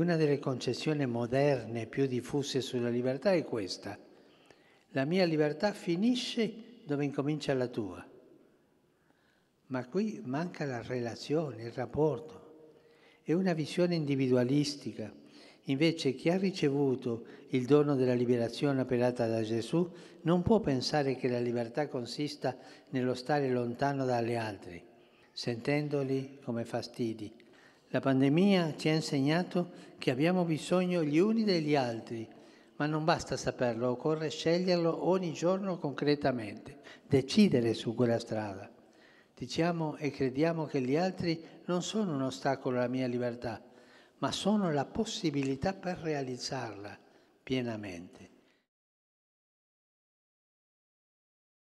Una delle concezioni moderne più diffuse sulla libertà è questa. La mia libertà finisce dove incomincia la tua. Ma qui manca la relazione, il rapporto. È una visione individualistica. Invece chi ha ricevuto il dono della liberazione operata da Gesù non può pensare che la libertà consista nello stare lontano dalle altre, sentendoli come fastidi, la pandemia ci ha insegnato che abbiamo bisogno gli uni degli altri, ma non basta saperlo, occorre sceglierlo ogni giorno concretamente, decidere su quella strada. Diciamo e crediamo che gli altri non sono un ostacolo alla mia libertà, ma sono la possibilità per realizzarla pienamente.